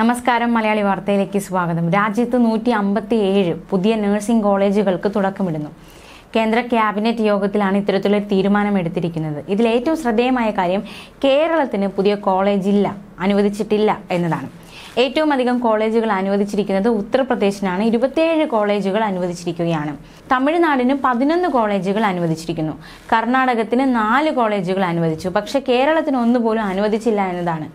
നമസ്കാരം മലയാളി വാർത്തയിലേക്ക് സ്വാഗതം രാജ്യത്ത് നൂറ്റി അമ്പത്തി ഏഴ് പുതിയ നഴ്സിംഗ് കോളേജുകൾക്ക് തുടക്കമിടുന്നു കേന്ദ്ര ക്യാബിനറ്റ് യോഗത്തിലാണ് തീരുമാനം എടുത്തിരിക്കുന്നത് ഇതിൽ ഏറ്റവും ശ്രദ്ധേയമായ കാര്യം കേരളത്തിന് പുതിയ കോളേജ് ഇല്ല അനുവദിച്ചിട്ടില്ല എന്നതാണ് ഏറ്റവും അധികം കോളേജുകൾ അനുവദിച്ചിരിക്കുന്നത് ഉത്തർപ്രദേശിനാണ് ഇരുപത്തിയേഴ് കോളേജുകൾ അനുവദിച്ചിരിക്കുകയാണ് തമിഴ്നാടിന് പതിനൊന്ന് കോളേജുകൾ അനുവദിച്ചിരിക്കുന്നു കർണാടകത്തിന് നാല് കോളേജുകൾ അനുവദിച്ചു പക്ഷേ കേരളത്തിന് ഒന്നുപോലും അനുവദിച്ചില്ല എന്നതാണ്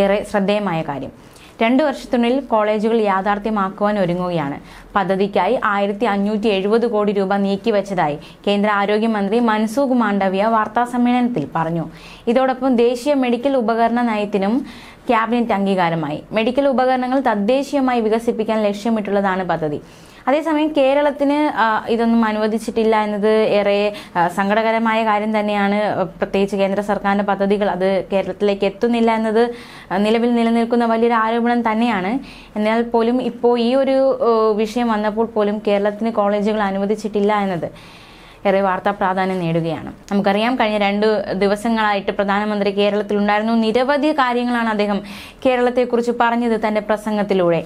ഏറെ ശ്രദ്ധേയമായ കാര്യം രണ്ട് വർഷത്തിനുള്ളിൽ കോളേജുകൾ യാഥാർത്ഥ്യമാക്കുവാൻ ഒരുങ്ങുകയാണ് പദ്ധതിക്കായി ആയിരത്തി അഞ്ഞൂറ്റി എഴുപത് കോടി രൂപ നീക്കിവെച്ചതായി കേന്ദ്ര ആരോഗ്യമന്ത്രി മൻസൂഖ് മാണ്ഡവ്യ വാർത്താസമ്മേളനത്തിൽ പറഞ്ഞു ഇതോടൊപ്പം ദേശീയ മെഡിക്കൽ ഉപകരണ നയത്തിനും ക്യാബിനറ്റ് അംഗീകാരമായി മെഡിക്കൽ ഉപകരണങ്ങൾ തദ്ദേശീയമായി വികസിപ്പിക്കാൻ ലക്ഷ്യമിട്ടുള്ളതാണ് പദ്ധതി അതേസമയം കേരളത്തിന് ഇതൊന്നും അനുവദിച്ചിട്ടില്ല എന്നത് ഏറെ സങ്കടകരമായ കാര്യം തന്നെയാണ് പ്രത്യേകിച്ച് കേന്ദ്ര സർക്കാരിന്റെ പദ്ധതികൾ അത് കേരളത്തിലേക്ക് എത്തുന്നില്ല എന്നത് നിലവിൽ നിലനിൽക്കുന്ന വലിയൊരു ആരോപണം തന്നെയാണ് എന്നാൽ പോലും ഇപ്പോൾ ഈ ഒരു വിഷയം വന്നപ്പോൾ പോലും കേരളത്തിന് കോളേജുകൾ അനുവദിച്ചിട്ടില്ല എന്നത് ഏറെ വാർത്താ പ്രാധാന്യം നേടുകയാണ് നമുക്കറിയാം കഴിഞ്ഞ രണ്ട് ദിവസങ്ങളായിട്ട് പ്രധാനമന്ത്രി കേരളത്തിലുണ്ടായിരുന്നു നിരവധി കാര്യങ്ങളാണ് അദ്ദേഹം കേരളത്തെക്കുറിച്ച് പറഞ്ഞത് തന്റെ പ്രസംഗത്തിലൂടെ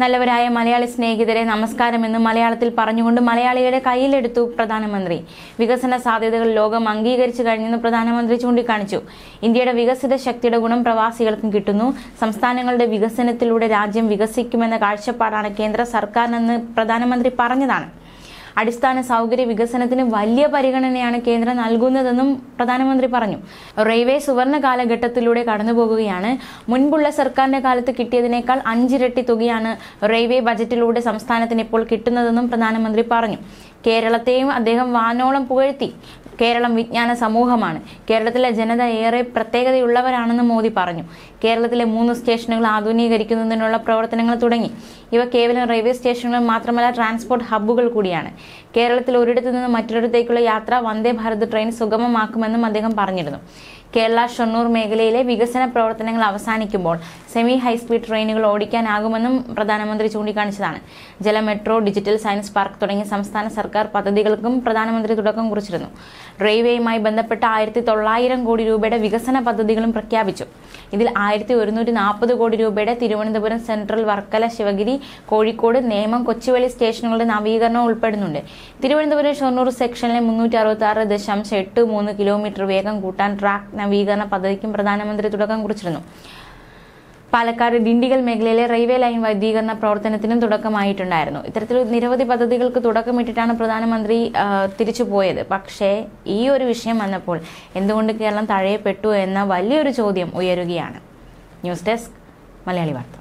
നല്ലവരായ മലയാളി സ്നേഹിതരെ നമസ്കാരമെന്ന് മലയാളത്തിൽ പറഞ്ഞുകൊണ്ട് മലയാളിയുടെ കയ്യിലെടുത്തു പ്രധാനമന്ത്രി വികസന സാധ്യതകൾ ലോകം അംഗീകരിച്ചു കഴിഞ്ഞെന്ന് പ്രധാനമന്ത്രി ചൂണ്ടിക്കാണിച്ചു ഇന്ത്യയുടെ വികസിത ശക്തിയുടെ ഗുണം പ്രവാസികൾക്കും കിട്ടുന്നു സംസ്ഥാനങ്ങളുടെ വികസനത്തിലൂടെ രാജ്യം വികസിക്കുമെന്ന കാഴ്ചപ്പാടാണ് കേന്ദ്ര സർക്കാരിനെന്ന് പ്രധാനമന്ത്രി പറഞ്ഞതാണ് അടിസ്ഥാന സൗകര്യ വികസനത്തിന് വലിയ പരിഗണനയാണ് കേന്ദ്രം നൽകുന്നതെന്നും പ്രധാനമന്ത്രി പറഞ്ഞു റെയിൽവേ സുവർണ കാലഘട്ടത്തിലൂടെ കടന്നുപോകുകയാണ് മുൻപുള്ള സർക്കാരിന്റെ കാലത്ത് കിട്ടിയതിനേക്കാൾ അഞ്ചിരട്ടി തുകയാണ് റെയിൽവേ ബജറ്റിലൂടെ സംസ്ഥാനത്തിന് ഇപ്പോൾ കിട്ടുന്നതെന്നും പ്രധാനമന്ത്രി പറഞ്ഞു കേരളത്തെയും അദ്ദേഹം വാനോളം പുകഴ്ത്തി കേരളം വിജ്ഞാന സമൂഹമാണ് കേരളത്തിലെ ജനത ഏറെ പ്രത്യേകതയുള്ളവരാണെന്ന് മോദി പറഞ്ഞു കേരളത്തിലെ മൂന്ന് സ്റ്റേഷനുകൾ ആധുനീകരിക്കുന്നതിനുള്ള പ്രവർത്തനങ്ങൾ തുടങ്ങി ഇവ കേവലം റെയിൽവേ സ്റ്റേഷനുകൾ മാത്രമല്ല ട്രാൻസ്പോർട്ട് ഹബ്ബുകൾ കൂടിയാണ് കേരളത്തിൽ ഒരിടത്തു നിന്ന് മറ്റൊരിടത്തേക്കുള്ള യാത്ര വന്ദേ ഭാരത് ട്രെയിൻ സുഗമമാക്കുമെന്നും അദ്ദേഹം പറഞ്ഞിരുന്നു കേരള ഷൊണ്ണൂർ മേഖലയിലെ വികസന പ്രവർത്തനങ്ങൾ അവസാനിക്കുമ്പോൾ സെമി ഹൈസ്പീഡ് ട്രെയിനുകൾ ഓടിക്കാനാകുമെന്നും പ്രധാനമന്ത്രി ചൂണ്ടിക്കാണിച്ചതാണ് ജല മെട്രോ ഡിജിറ്റൽ സയൻസ് പാർക്ക് തുടങ്ങിയ സംസ്ഥാന സർക്കാർ പദ്ധതികൾക്കും പ്രധാനമന്ത്രി തുടക്കം കുറിച്ചിരുന്നു റെയിൽവേയുമായി ബന്ധപ്പെട്ട ആയിരത്തി തൊള്ളായിരം കോടി രൂപയുടെ വികസന പദ്ധതികളും പ്രഖ്യാപിച്ചു ഇതിൽ ആയിരത്തി ഒരുന്നൂറ്റി നാൽപ്പത് കോടി രൂപയുടെ തിരുവനന്തപുരം സെൻട്രൽ വർക്കല ശിവഗിരി കോഴിക്കോട് നേമം കൊച്ചുവേളി സ്റ്റേഷനുകളുടെ നവീകരണം ഉൾപ്പെടുന്നുണ്ട് തിരുവനന്തപുരം ഷൊർണൂർ സെക്ഷനിലെ മുന്നൂറ്റി അറുപത്തി ആറ് ദശാംശം എട്ട് മൂന്ന് കിലോമീറ്റർ വേഗം കൂട്ടാൻ ട്രാക്ക് നവീകരണ പദ്ധതിക്കും പ്രധാനമന്ത്രി തുടക്കം കുറിച്ചിരുന്നു പാലക്കാട് ഡിണ്ടിഗൽ മേഖലയിലെ റെയിൽവേ ലൈൻ വൈദ്യീകരണ പ്രവർത്തനത്തിനും തുടക്കമായിട്ടുണ്ടായിരുന്നു ഇത്തരത്തിൽ നിരവധി പദ്ധതികൾക്ക് തുടക്കമിട്ടിട്ടാണ് പ്രധാനമന്ത്രി തിരിച്ചു പോയത് പക്ഷേ ഈ ഒരു വിഷയം വന്നപ്പോൾ എന്തുകൊണ്ട് കേരളം തഴയപ്പെട്ടു എന്ന വലിയൊരു ചോദ്യം ഉയരുകയാണ് ന്യൂസ് ഡെസ്ക് മലയാളി വാർത്ത